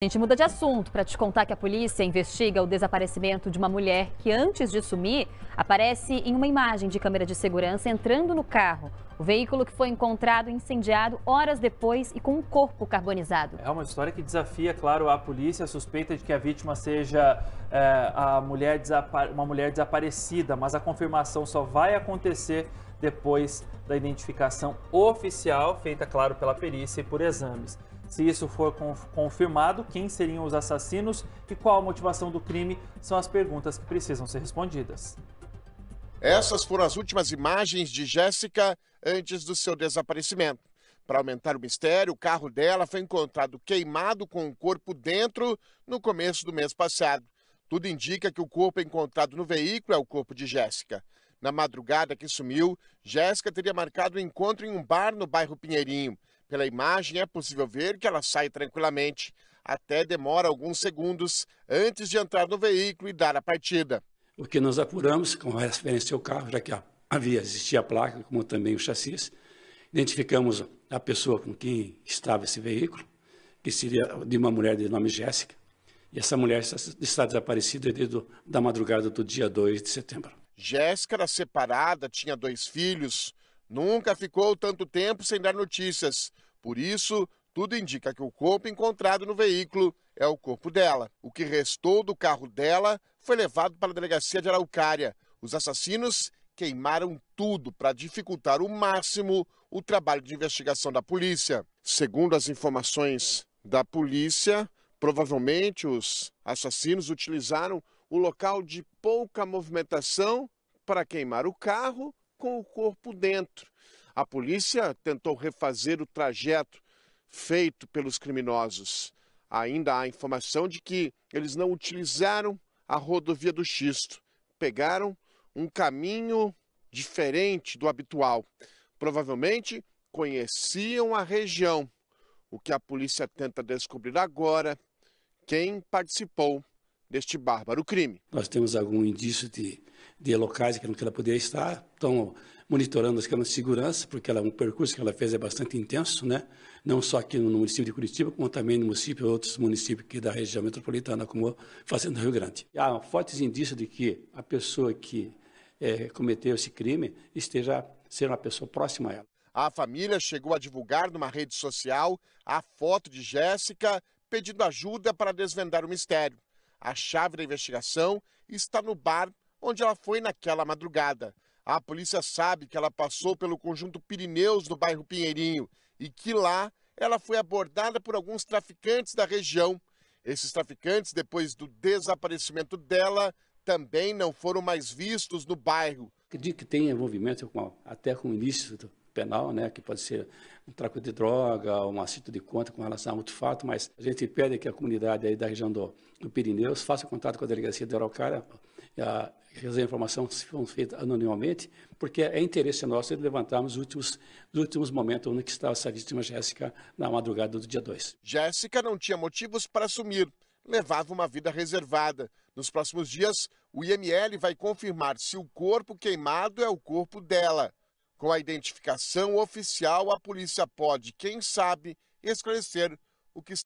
A gente muda de assunto para te contar que a polícia investiga o desaparecimento de uma mulher que, antes de sumir, aparece em uma imagem de câmera de segurança entrando no carro. O veículo que foi encontrado incendiado horas depois e com um corpo carbonizado. É uma história que desafia, claro, a polícia. A suspeita de que a vítima seja é, a mulher uma mulher desaparecida, mas a confirmação só vai acontecer depois da identificação oficial, feita, claro, pela perícia e por exames. Se isso for confirmado, quem seriam os assassinos e qual a motivação do crime são as perguntas que precisam ser respondidas. Essas foram as últimas imagens de Jéssica antes do seu desaparecimento. Para aumentar o mistério, o carro dela foi encontrado queimado com o um corpo dentro no começo do mês passado. Tudo indica que o corpo encontrado no veículo é o corpo de Jéssica. Na madrugada que sumiu, Jéssica teria marcado um encontro em um bar no bairro Pinheirinho. Pela imagem é possível ver que ela sai tranquilamente, até demora alguns segundos antes de entrar no veículo e dar a partida. O que nós apuramos com referência ao carro, já que havia existia a placa, como também o chassi, identificamos a pessoa com quem estava esse veículo, que seria de uma mulher de nome Jéssica, e essa mulher está desaparecida desde da madrugada do dia 2 de setembro. Jéssica era separada, tinha dois filhos. Nunca ficou tanto tempo sem dar notícias. Por isso, tudo indica que o corpo encontrado no veículo é o corpo dela. O que restou do carro dela foi levado para a delegacia de Araucária. Os assassinos queimaram tudo para dificultar o máximo o trabalho de investigação da polícia. Segundo as informações da polícia, provavelmente os assassinos utilizaram o local de pouca movimentação para queimar o carro com o corpo dentro. A polícia tentou refazer o trajeto feito pelos criminosos. Ainda há informação de que eles não utilizaram a rodovia do Xisto, pegaram um caminho diferente do habitual. Provavelmente conheciam a região. O que a polícia tenta descobrir agora, quem participou deste bárbaro crime. Nós temos algum indício de, de locais que ela poderia estar, estão monitorando as câmeras de segurança, porque ela, um percurso que ela fez é bastante intenso, né? não só aqui no município de Curitiba, como também no município e outros municípios aqui da região metropolitana, como Fazenda Rio Grande. Há fortes indícios de que a pessoa que é, cometeu esse crime esteja sendo uma pessoa próxima a ela. A família chegou a divulgar numa rede social a foto de Jéssica pedindo ajuda para desvendar o mistério. A chave da investigação está no bar onde ela foi naquela madrugada. A polícia sabe que ela passou pelo conjunto Pirineus do bairro Pinheirinho e que lá ela foi abordada por alguns traficantes da região. Esses traficantes, depois do desaparecimento dela, também não foram mais vistos no bairro. Acredito que tem envolvimento com, até com o início penal, né, que pode ser um tráfico de droga, um assito de conta com relação a outro fato, mas a gente pede que a comunidade aí da região do, do Pirineus faça contato com a delegacia de Araucária, eh, a, as informações são feitas anonimamente, porque é interesse nosso de levantarmos os últimos, os últimos momentos onde estava essa vítima Jéssica na madrugada do dia 2. Jéssica não tinha motivos para assumir, levava uma vida reservada. Nos próximos dias, o IML vai confirmar se o corpo queimado é o corpo dela. Com a identificação oficial, a polícia pode, quem sabe, esclarecer o que